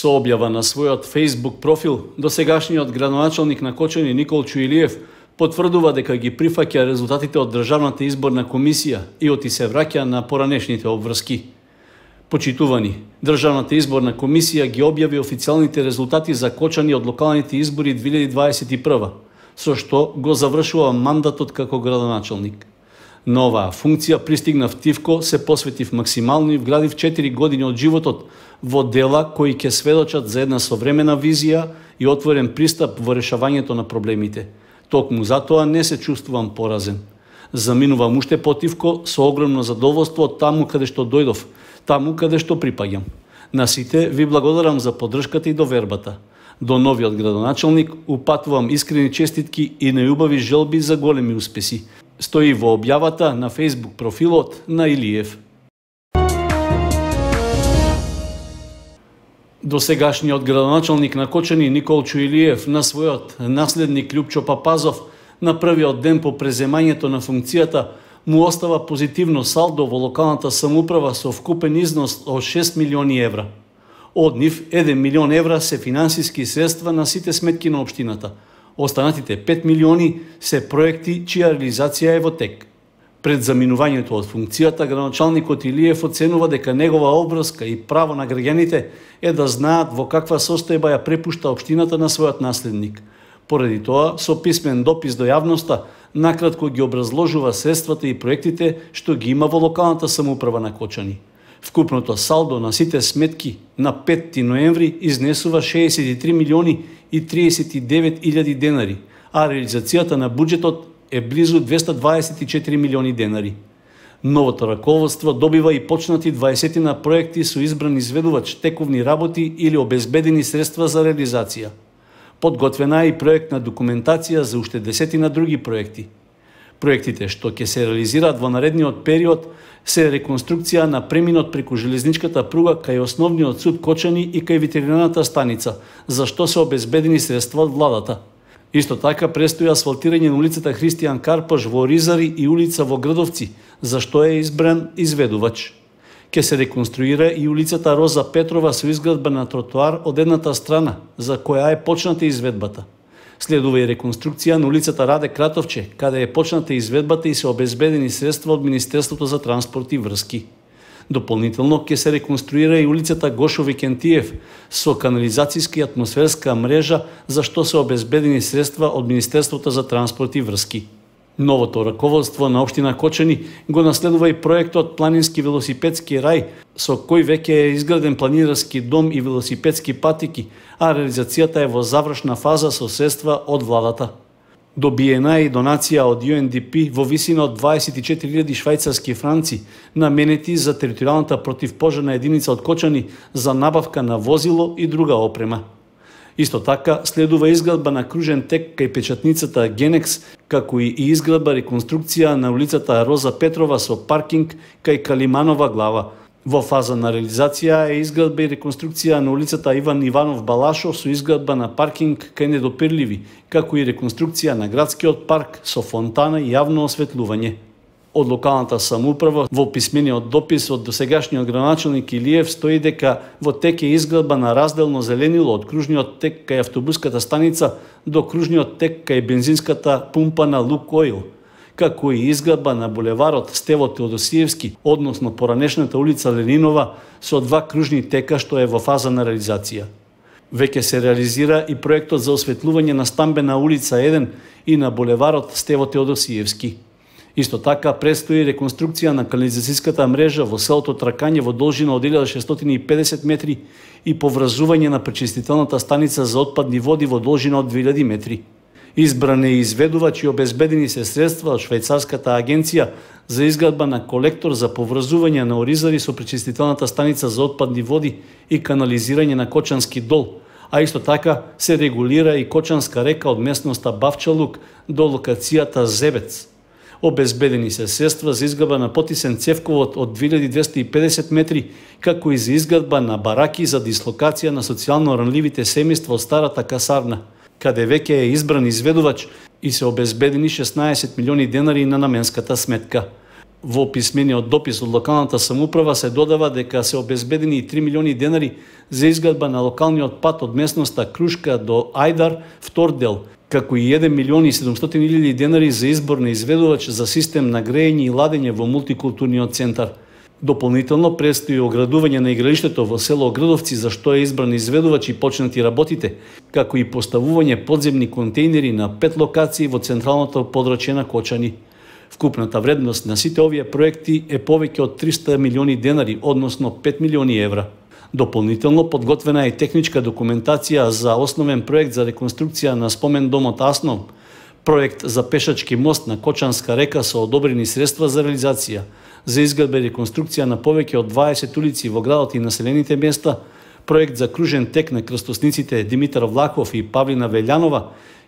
Со објава на својот Facebook профил, досегашниот градоначалник на Кочани Никол Чуилиев потврдува дека ги прифаќа резултатите од Државната изборна комисија и оти се враќа на поранешните обврски. Почитувани, Државната изборна комисија ги објави официјалните резултати за Кочани од локалните избори 2021, со што го завршува мандатот како градоначалник на оваа функција пристигнав тивко, се посветив максимално и вградив 4 години од животот во дела кои ќе сведочат за една современа визија и отворен пристап во решавањето на проблемите. Токму затоа не се чувствувам поразен. Заминувам уште потивко со огромно задоволство од таму каде што дојдов, таму каде што припаѓам. На сите ви благодарам за поддршката и довербата. До новиот градоначалник упатувам искрени честитки и најубави желби за големи успеси стои во објавата на Facebook профилот на Илиев. Досегашниот градоначалник на Кочани Николчо Илиев на својот наследник Лјупчо Папазов на првиот ден по преземањето на функцијата му остава позитивно салдо во локалната самуправа со вкупен износ од 6 милиони евра. Од нив 1 милион евра се финансиски средства на сите сметки на општината – Останатите 5 милиони се проекти чија реализација е во тек. Пред заминувањето од функцијата, граначалникот Илиев оценува дека негова обврска и право на граѓаните е да знаат во каква состојба ја препушта општината на својот наследник. Поради тоа, со писмен допис до јавноста, накратко ги образложува средствата и проектите што ги има во локалната самоуправа на Кочани. Вкупното салдо на сите сметки на 5 ноември изнесува 63 милиони 1.039.000 денари, а реализацијата на буџетот е близу 224 милиони денари. Новото раководство добива и почнати 20 на проекти со избран изведувач, тековни работи или обезбедени средства за реализација. Подготвена е и проектна документација за уште десетина други проекти – Проектите што ќе се реализираат во наредниот период се реконструкција на преминот преку железничката пруга кај основниот суд Кочани и кај ветеринарната станица, за што се обезбедени средства од владата. Исто така престои асфалтирање на улицата Христијан Карпаш во Ризари и улица во Градовци, за што е избран изведувач. Ке се реконструира и улицата Роза Петрова со изградба на тротоар од едната страна, за која е почната изведбата. Следува и реконструкција на улицата Раде Кратовче, каде е почната изведбата и се обезбедени средства од Министерството за транспорт и врски. Дополнително ќе се реконструира и улицата Гошови Кентиев со канализацијска и атмосферска мрежа за што се обезбедени средства од Министерството за транспорт и врски. Новото раководство на Обштина Кочани го наследува и проектот Планински велосипедски рај, со кој веќе е изграден планирски дом и велосипедски патики, а реализацијата е во завршна фаза со средства од владата. Добиена е и донација од UNDP во висина од 24.000 швајцарски франци, наменети за територијалната противпожарна единица од Кочани за набавка на возило и друга опрема. Исто така, следува изградба на кружен тек кај печатницата Генекс, како и изградба реконструкција на улицата Роза Петрова со паркинг кај Калиманова глава. Во фаза на реализација е изградба и реконструкција на улицата Иван Иванов Балашов со изградба на паркинг кај Недопирливи, како и реконструкција на градскиот парк со фонтана и јавно осветлување од локалната самоуправа во писмениот допис од досегашниот граначелник Илиев стои дека во тек е изградба на разделно зеленило од кружниот тек кај автобуската станица до кружниот тек кај бензинската пумпа на Лук Ойл, како и изградба на булеварот Стево Теодосиевски, односно поранешната улица Ленинова, со два кружни тека што е во фаза на реализација. Веќе се реализира и проектот за осветлување на Стамбена улица 1 и на булеварот Стево Теодосиевски. Исто така престои реконструкција на канализацијската мрежа во селото Тракање во должина од 1650 метри и поврзување на пречистителната станица за отпадни води во должина од 2000 метри. Избране и изведувач и обезбедени се средства од Швајцарската агенција за изградба на колектор за поврзување на оризари со пречистителната станица за отпадни води и канализирање на Кочански дол, а исто така се регулира и Кочанска река од местноста Бавчалук до локацијата Зебец. Обезбедени се средства за изградба на потисен цевковод од 2250 метри, како и за изградба на бараки за дислокација на социјално ранливите семејства од старата касарна, каде веќе е избран изведувач и се обезбедени 16 милиони денари на наменската сметка. Во писмениот допис од локалната самуправа се додава дека се обезбедени и 3 милиони денари за изградба на локалниот пат од местноста Крушка до Ајдар, втор дел, како и 1 милион и 700 милиони денари за избор на изведувач за систем на грејење и ладење во мултикултурниот центар. Дополнително престои оградување на игралиштето во село Градовци за што е избран изведувач и почнати работите, како и поставување подземни контейнери на пет локации во централното подрачје на Кочани. Вкупната вредност на сите овие проекти е повеќе од 300 милиони денари, односно 5 милиони евра. Дополнително подготвена е техничка документација за основен проект за реконструкција на спомен домот Аснов, проект за пешачки мост на Кочанска река со одобрени средства за реализација, за изградба и реконструкција на повеќе од 20 улици во градот и населените места, проект за кружен тек на крстосниците Димитар Влахов и Павлина Велјанова,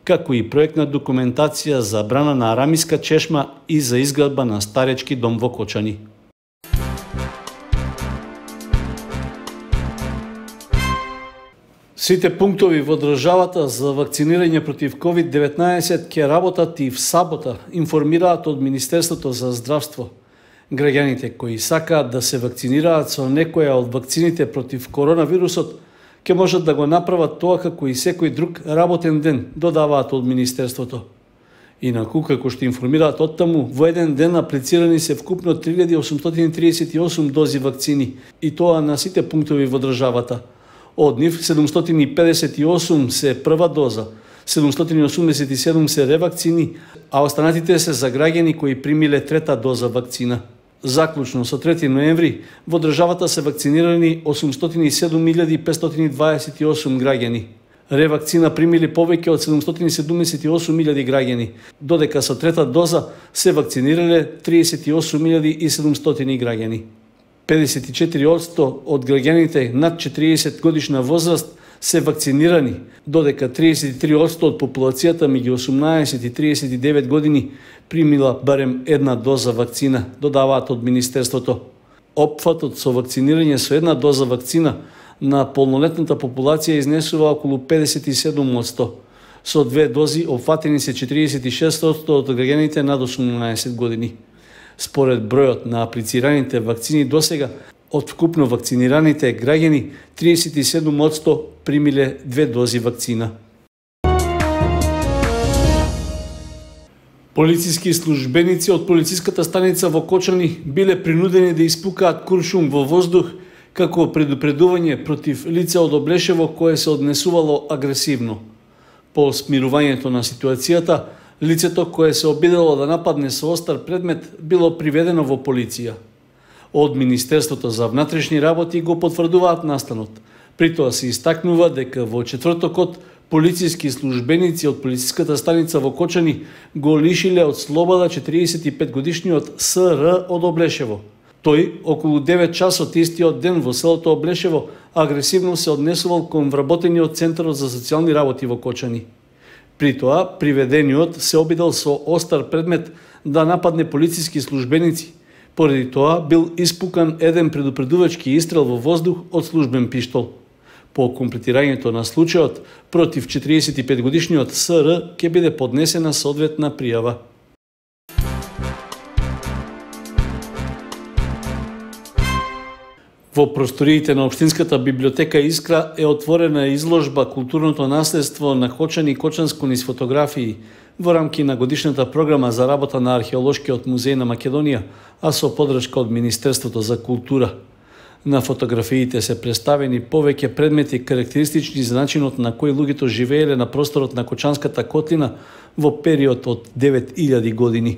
како и проектна документација за брана на Арамиска чешма и за изградба на Старечки дом во Кочани. Сите пунктови во државата за вакцинирање против COVID-19 ќе работат и в сабота, информираат од Министерството за здравство. Граѓаните кои сакаат да се вакцинираат со некоја од вакцините против коронавирусот, ќе можат да го направат тоа како и секој друг работен ден, додаваат од Министерството. Инаку, како што информираат од таму, во еден ден аплицирани се вкупно 3838 дози вакцини, и тоа на сите пунктови во државата – Од нив 758 се прва доза, 787 се ревакцини, а останатите се за граѓани кои примиле трета доза вакцина. Заклучно со 3 ноември во државата се вакцинирани 807.528 граѓани. Ревакцина примили повеќе од 778.000 граѓани, додека со трета доза се вакцинирале 38.700 граѓани. 54% од граѓаните над 40 годишна возраст се вакцинирани, додека 33% од популацијата меѓу 18 и 39 години примила барем една доза вакцина, додаваат од Министерството. Опфатот со вакцинирање со една доза вакцина на полнолетната популација изнесува околу 57%. Со две дози опфатени се 46% од граѓаните над 18 години според бројот на аплицираните вакцини сега, од вкупно вакцинираните граѓани 37 примиле две дози вакцина. Полициски службеници од полициската станица во Кочани биле принудени да испукаат куршум во воздух како предупредување против лице од Облешево кое се однесувало агресивно. По смирувањето на ситуацијата, Лицето кое се обидело да нападне со остар предмет било приведено во полиција. Од Министерството за внатрешни работи го потврдуваат настанот. При тоа се истакнува дека во четвртокот полициски службеници од полициската станица во Кочани го лишиле од слобода 45 годишниот СР од Облешево. Тој, околу 9 часот истиот ден во селото Облешево, агресивно се однесувал кон вработениот Центарот за социјални работи во Кочани. При тоа, приведениот се обидел со остар предмет да нападне полициски службеници. Поради тоа, бил испукан еден предупредувачки истрел во воздух од службен пиштол. По комплетирањето на случајот, против 45-годишниот СР ќе биде поднесена соодветна пријава. Во просториите на Обштинската библиотека Искра е отворена изложба Културното наследство на Кочан и Кочанско низ фотографии во рамки на годишната програма за работа на Археолошкиот музеј на Македонија, а со подршка од Министерството за култура. На фотографиите се представени повеќе предмети карактеристични за начинот на кој луѓето живееле на просторот на Кочанската котлина во период од 9000 години.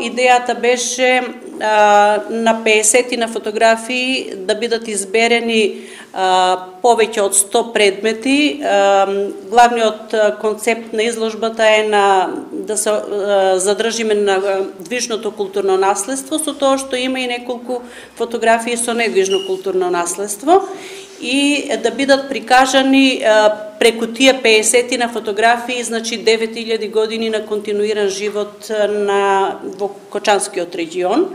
Идејата беше а, на 50 на фотографии да бидат изберени а, повеќе од 100 предмети. А, главниот концепт на изложбата е на да се а, задржиме на движното културно наследство, со тоа што има и неколку фотографии со недвижно културно наследство и да бидат прикажани преку тие 50 на фотографии, значи 9000 години на континуиран живот на во Кочанскиот регион.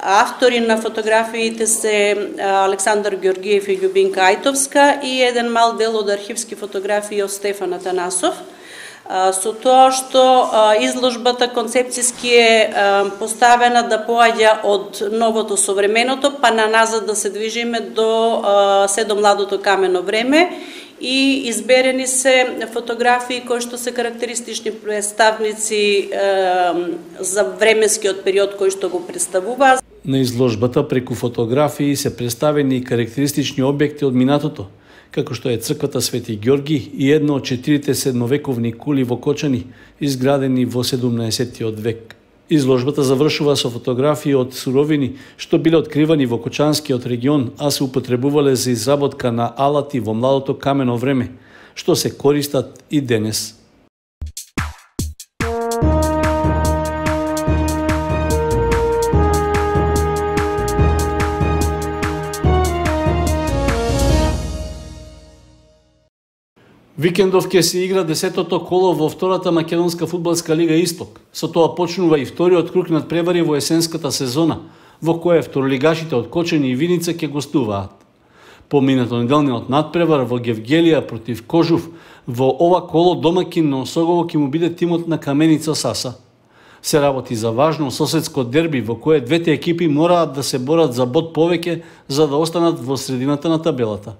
Автори на фотографиите се Александар Георгиев и Љубинка Ајтовска и еден мал дел од архивски фотографии од Стефан Атанасов со тоа што изложбата концепцијски е поставена да поаѓа од новото современото, па на назад да се движиме до седо младото камено време и изберени се фотографии кои што се карактеристични представници за временскиот период кој што го представува. На изложбата преку фотографии се представени и карактеристични објекти од минатото – како што е црквата Свети Ѓорги и едно од четирите седмовековни кули во Кочани, изградени во 17 век. Изложбата завршува со фотографии од суровини што биле откривани во Кочанскиот регион, а се употребувале за изработка на алати во младото камено време, што се користат и денес. Викендов ќе се игра десетото коло во втората македонска фудбалска лига Исток. Со тоа почнува и вториот круг над превари во есенската сезона, во која второлигашите од Кочени и Виница ќе гостуваат. Поминато неделниот надпревар во Гевгелија против Кожув, во ова коло домакин на Осогово ќе му биде тимот на Каменица Саса. Се работи за важно соседско дерби во кое двете екипи мораат да се борат за бод повеќе за да останат во средината на табелата.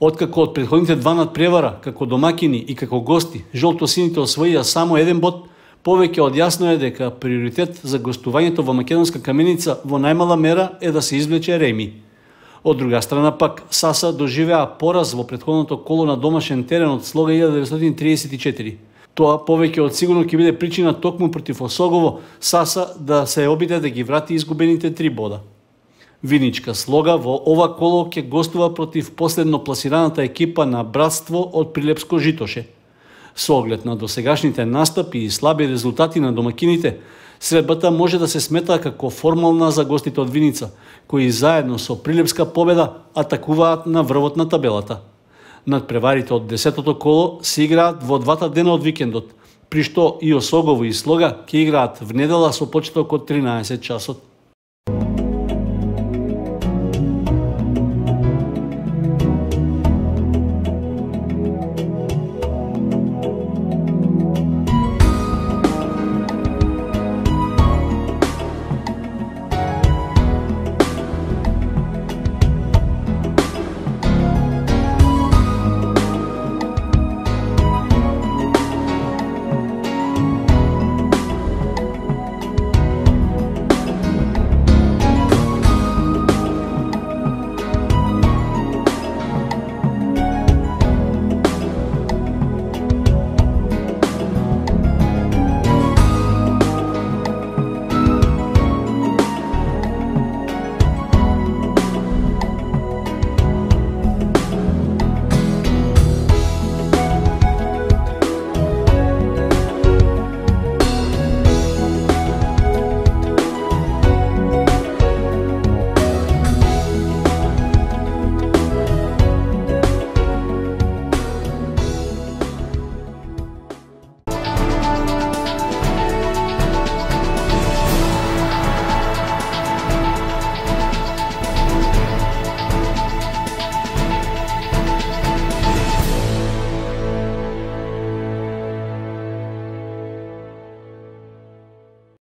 Откако од предходните два надпревара, како домакини и како гости, жолто-сините освоија само еден бод, повеќе од јасно е дека приоритет за гостувањето во Македонска каменица во најмала мера е да се извлече Реми. Од друга страна пак, САСА доживеа пораз во предходното коло на домашен терен од Слога 1934. Тоа повеќе од сигурно ќе биде причина токму против Осогово САСА да се обиде да ги врати изгубените три бода. Виничка слога во ова коло ќе гостува против последно пласираната екипа на Братство од Прилепско Житоше. Со оглед на досегашните настапи и слаби резултати на домакините, средбата може да се смета како формална за гостите од Виница, кои заедно со Прилепска победа атакуваат на врвот на табелата. Над преварите од 10-тото коло се играат во двата дена од викендот, при што и Осогово и Слога ќе играат в недела со почеток од 13 часот.